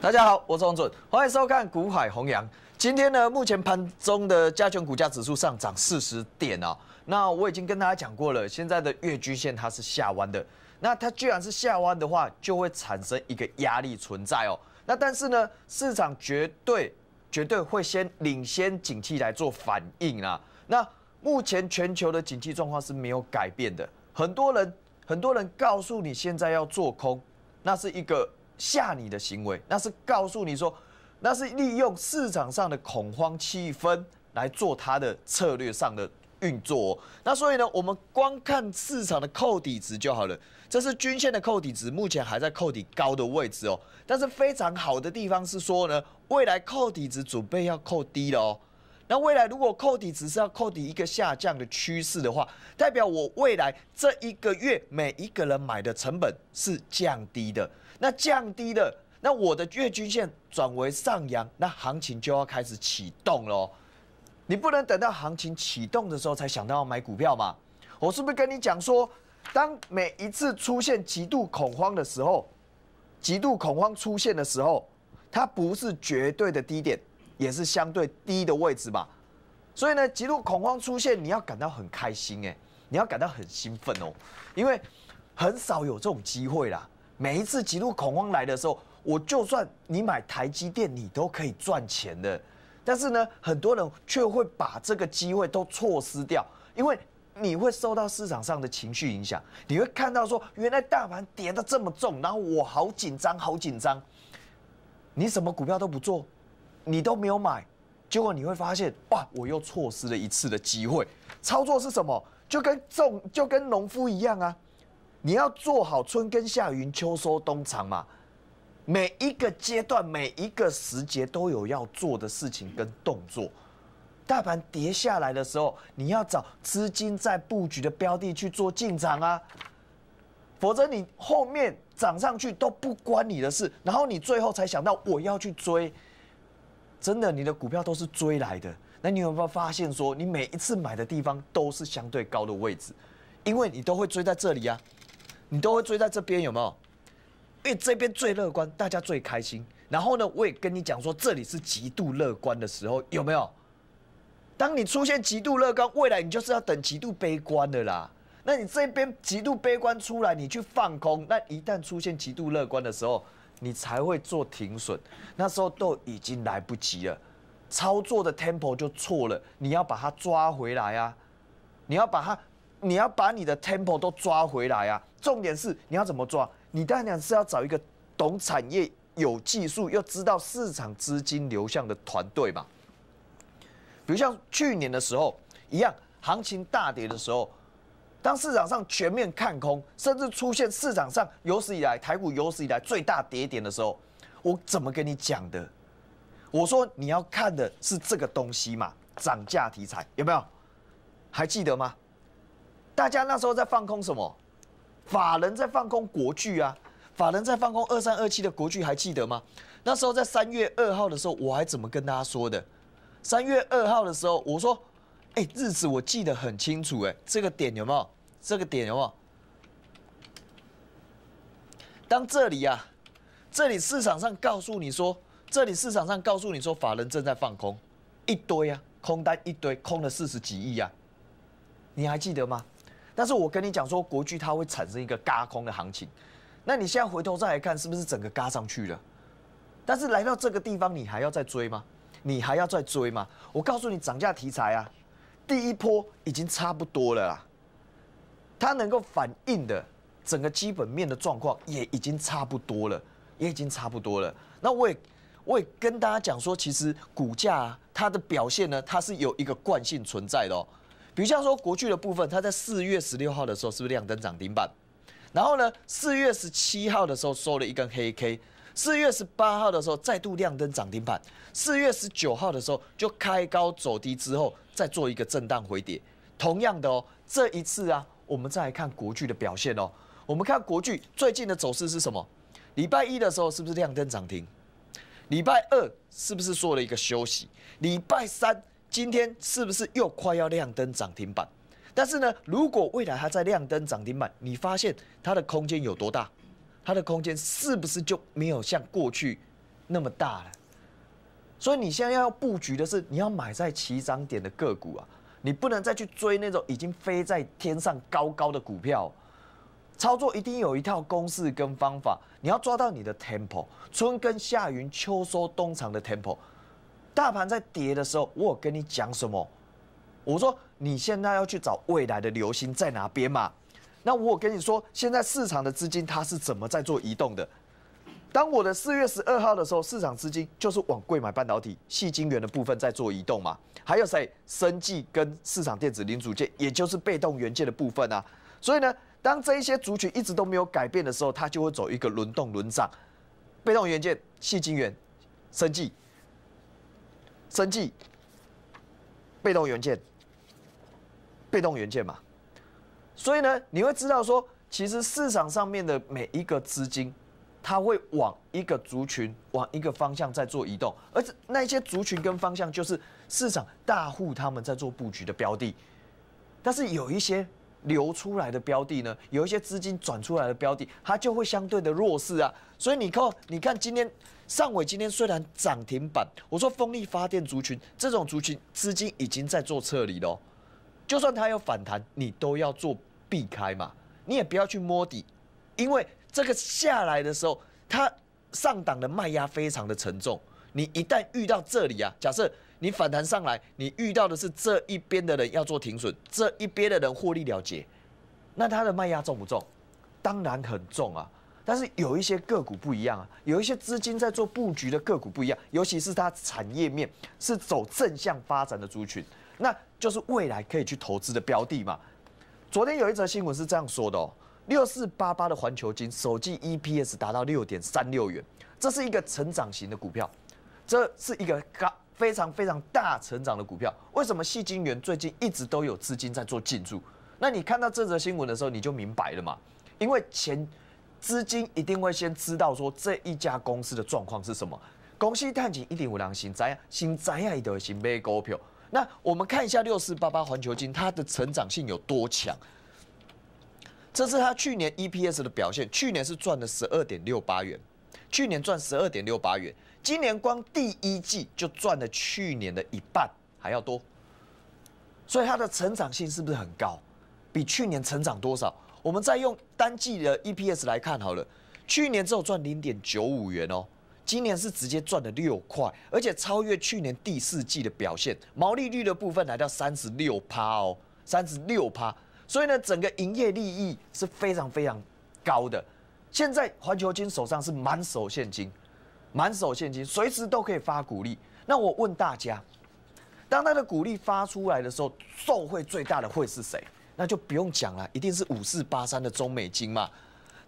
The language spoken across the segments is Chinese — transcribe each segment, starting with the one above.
大家好，我是王准，欢迎收看《股海弘扬》。今天呢，目前盘中的加权股价指数上涨四十点啊。那我已经跟大家讲过了，现在的月均线它是下弯的。那它居然是下弯的话，就会产生一个压力存在哦。那但是呢，市场绝对绝对会先领先景气来做反应啊。那目前全球的景气状况是没有改变的，很多人很多人告诉你现在要做空，那是一个。吓你的行为，那是告诉你说，那是利用市场上的恐慌气氛来做它的策略上的运作。那所以呢，我们光看市场的扣底值就好了，这是均线的扣底值，目前还在扣底高的位置哦。但是非常好的地方是说呢，未来扣底值准备要扣低了哦。那未来如果扣底只是要扣底一个下降的趋势的话，代表我未来这一个月每一个人买的成本是降低的。那降低的，那我的月均线转为上扬，那行情就要开始启动喽。你不能等到行情启动的时候才想到要买股票嘛？我是不是跟你讲说，当每一次出现极度恐慌的时候，极度恐慌出现的时候，它不是绝对的低点。也是相对低的位置吧，所以呢，极度恐慌出现，你要感到很开心诶，你要感到很兴奋哦，因为很少有这种机会啦。每一次极度恐慌来的时候，我就算你买台积电，你都可以赚钱的。但是呢，很多人却会把这个机会都错失掉，因为你会受到市场上的情绪影响，你会看到说，原来大盘跌得这么重，然后我好紧张，好紧张，你什么股票都不做。你都没有买，结果你会发现哇，我又错失了一次的机会。操作是什么？就跟种，就跟农夫一样啊，你要做好春耕、夏耘、秋收、冬藏嘛。每一个阶段，每一个时节都有要做的事情跟动作。大盘跌下来的时候，你要找资金在布局的标的去做进场啊，否则你后面涨上去都不关你的事。然后你最后才想到我要去追。真的，你的股票都是追来的。那你有没有发现说，你每一次买的地方都是相对高的位置，因为你都会追在这里啊，你都会追在这边，有没有？因为这边最乐观，大家最开心。然后呢，我也跟你讲说，这里是极度乐观的时候，有没有？当你出现极度乐观，未来你就是要等极度悲观的啦。那你这边极度悲观出来，你去放空，那一旦出现极度乐观的时候。你才会做停损，那时候都已经来不及了，操作的 tempo 就错了，你要把它抓回来啊，你要把它，你要把你的 tempo 都抓回来啊。重点是你要怎么抓？你当然讲是要找一个懂产业、有技术，又知道市场资金流向的团队吧。比如像去年的时候一样，行情大跌的时候。当市场上全面看空，甚至出现市场上有史以来台股有史以来最大跌点的时候，我怎么跟你讲的？我说你要看的是这个东西嘛，涨价题材有没有？还记得吗？大家那时候在放空什么？法人在放空国巨啊，法人在放空二三二七的国巨，还记得吗？那时候在三月二号的时候，我还怎么跟大家说的？三月二号的时候，我说。哎，日子我记得很清楚，哎，这个点有没有？这个点有没有？当这里啊，这里市场上告诉你说，这里市场上告诉你说，法人正在放空一堆啊，空单一堆，空了四十几亿啊，你还记得吗？但是我跟你讲说，国巨它会产生一个嘎空的行情，那你现在回头再来看，是不是整个嘎上去了？但是来到这个地方，你还要再追吗？你还要再追吗？我告诉你，涨价题材啊。第一波已经差不多了，它能够反映的整个基本面的状况也已经差不多了，也已经差不多了。那我也我也跟大家讲说，其实股价它的表现呢，它是有一个惯性存在的哦。比如像说国巨的部分，它在四月十六号的时候是不是亮灯涨停板？然后呢，四月十七号的时候收了一根黑 K。四月十八号的时候再度亮灯涨停板，四月十九号的时候就开高走低之后再做一个震荡回跌，同样的哦，这一次啊，我们再来看国剧的表现哦，我们看国剧最近的走势是什么？礼拜一的时候是不是亮灯涨停？礼拜二是不是做了一个休息？礼拜三今天是不是又快要亮灯涨停板？但是呢，如果未来它在亮灯涨停板，你发现它的空间有多大？它的空间是不是就没有像过去那么大了？所以你现在要布局的是你要买在起涨点的个股啊，你不能再去追那种已经飞在天上高高的股票。操作一定有一套公式跟方法，你要抓到你的 tempo，春耕夏耘秋收冬藏的 tempo。大盘在跌的时候，我跟你讲什么？我说你现在要去找未来的流星在哪边嘛。那我跟你说，现在市场的资金它是怎么在做移动的？当我的四月十二号的时候，市场资金就是往贵买半导体、细晶圆的部分在做移动嘛。还有谁？生技跟市场电子零组件，也就是被动元件的部分啊。所以呢，当这一些族群一直都没有改变的时候，它就会走一个轮动轮涨。被动元件、细晶圆、生技、生技、被动元件、被动元件嘛。所以呢，你会知道说，其实市场上面的每一个资金，它会往一个族群往一个方向在做移动，而那一些族群跟方向就是市场大户他们在做布局的标的。但是有一些流出来的标的呢，有一些资金转出来的标的，它就会相对的弱势啊。所以你看，你看今天上尾今天虽然涨停板，我说风力发电族群这种族群资金已经在做撤离了，就算它有反弹，你都要做。避开嘛，你也不要去摸底，因为这个下来的时候，它上档的卖压非常的沉重。你一旦遇到这里啊，假设你反弹上来，你遇到的是这一边的人要做停损，这一边的人获利了结，那它的卖压重不重？当然很重啊。但是有一些个股不一样啊，有一些资金在做布局的个股不一样，尤其是它产业面是走正向发展的族群，那就是未来可以去投资的标的嘛。昨天有一则新闻是这样说的哦，六四八八的环球金，首季 EPS 达到六点三六元，这是一个成长型的股票，这是一个高非常非常大成长的股票。为什么戏金源最近一直都有资金在做进驻？那你看到这则新闻的时候，你就明白了嘛，因为钱资金一定会先知道说这一家公司的状况是什么。恭喜探井一定无良心，怎样，先怎样伊就是买股票。那我们看一下六四八八环球金，它的成长性有多强？这是它去年 EPS 的表现，去年是赚了十二点六八元，去年赚十二点六八元，今年光第一季就赚了去年的一半还要多，所以它的成长性是不是很高？比去年成长多少？我们再用单季的 EPS 来看好了，去年只有赚零点九五元哦。今年是直接赚了六块，而且超越去年第四季的表现，毛利率的部分来到三十六趴哦，三十六趴，所以呢，整个营业利益是非常非常高的。现在环球金手上是满手现金，满手现金，随时都可以发股利。那我问大家，当他的股利发出来的时候，受贿最大的会是谁？那就不用讲了，一定是五四八三的中美金嘛。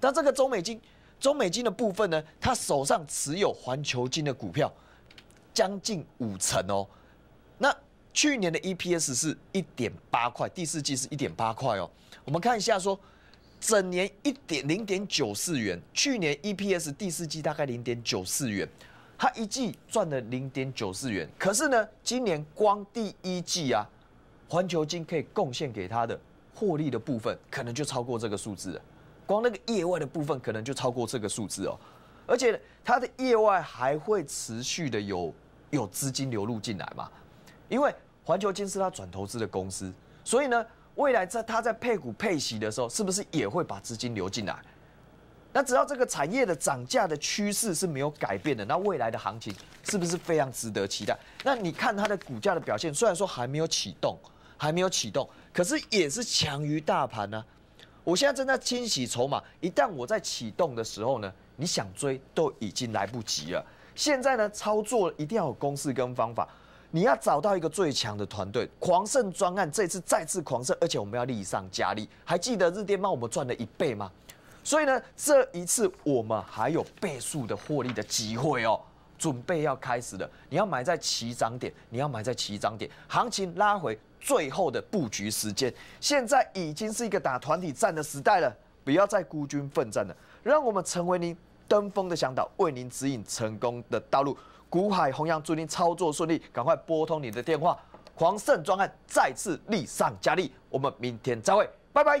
但这个中美金。中美金的部分呢，他手上持有环球金的股票，将近五成哦。那去年的 EPS 是一点八块，第四季是一点八块哦。我们看一下说，整年一点零点九四元，去年 EPS 第四季大概零点九四元，他一季赚了零点九四元。可是呢，今年光第一季啊，环球金可以贡献给他的获利的部分，可能就超过这个数字了。光那个业外的部分可能就超过这个数字哦，而且它的业外还会持续的有有资金流入进来嘛，因为环球金是它转投资的公司，所以呢，未来在它在配股配息的时候，是不是也会把资金流进来？那只要这个产业的涨价的趋势是没有改变的，那未来的行情是不是非常值得期待？那你看它的股价的表现，虽然说还没有启动，还没有启动，可是也是强于大盘呢。我现在正在清洗筹码，一旦我在启动的时候呢，你想追都已经来不及了。现在呢，操作一定要有公式跟方法，你要找到一个最强的团队。狂胜专案这次再次狂胜，而且我们要力上加力。还记得日电帮我们赚了一倍吗？所以呢，这一次我们还有倍数的获利的机会哦。准备要开始了，你要买在起涨点，你要买在起涨点，行情拉回最后的布局时间，现在已经是一个打团体战的时代了，不要再孤军奋战了，让我们成为您登峰的向导，为您指引成功的道路。古海弘扬祝您操作顺利，赶快拨通你的电话。黄胜专案再次立上加力，我们明天再会，拜拜。